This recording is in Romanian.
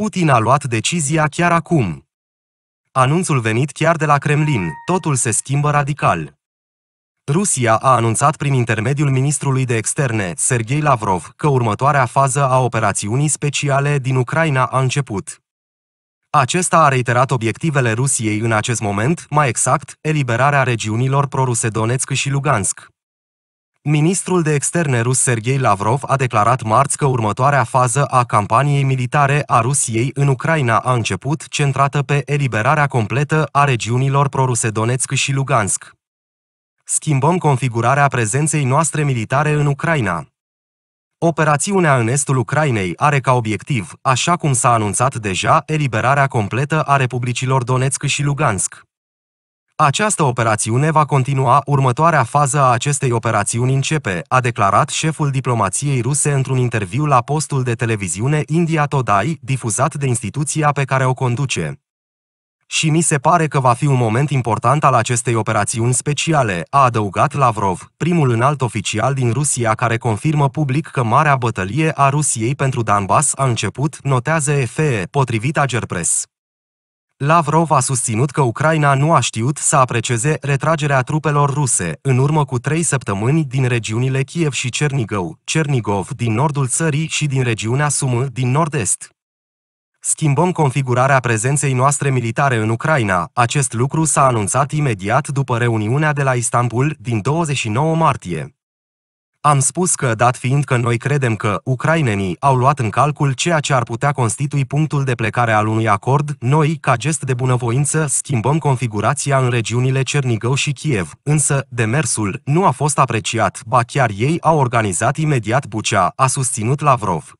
Putin a luat decizia chiar acum. Anunțul venit chiar de la Kremlin, totul se schimbă radical. Rusia a anunțat prin intermediul ministrului de externe, Sergei Lavrov, că următoarea fază a operațiunii speciale din Ucraina a început. Acesta a reiterat obiectivele Rusiei în acest moment, mai exact, eliberarea regiunilor proruse Donetsk și Lugansk. Ministrul de externe rus Sergei Lavrov a declarat marți că următoarea fază a campaniei militare a Rusiei în Ucraina a început, centrată pe eliberarea completă a regiunilor proruse Donetsk și Lugansk. Schimbăm configurarea prezenței noastre militare în Ucraina. Operațiunea în estul Ucrainei are ca obiectiv, așa cum s-a anunțat deja, eliberarea completă a republicilor Donetsk și Lugansk. Această operațiune va continua următoarea fază a acestei operațiuni începe, a declarat șeful diplomației ruse într-un interviu la postul de televiziune India Todai, difuzat de instituția pe care o conduce. Și mi se pare că va fi un moment important al acestei operațiuni speciale, a adăugat Lavrov, primul înalt oficial din Rusia care confirmă public că marea bătălie a Rusiei pentru Donbass a început, notează EFE, potrivit Agerpress. Lavrov a susținut că Ucraina nu a știut să aprecieze retragerea trupelor ruse în urmă cu trei săptămâni din regiunile Kiev și Cernigov, Cernigov din nordul țării și din regiunea Sumă din nord-est. Schimbăm configurarea prezenței noastre militare în Ucraina. Acest lucru s-a anunțat imediat după reuniunea de la Istanbul din 29 martie. Am spus că, dat fiind că noi credem că ucrainenii au luat în calcul ceea ce ar putea constitui punctul de plecare al unui acord, noi, ca gest de bunăvoință, schimbăm configurația în regiunile Cernigău și Kiev, însă demersul nu a fost apreciat, ba chiar ei au organizat imediat Bucea, a susținut Lavrov.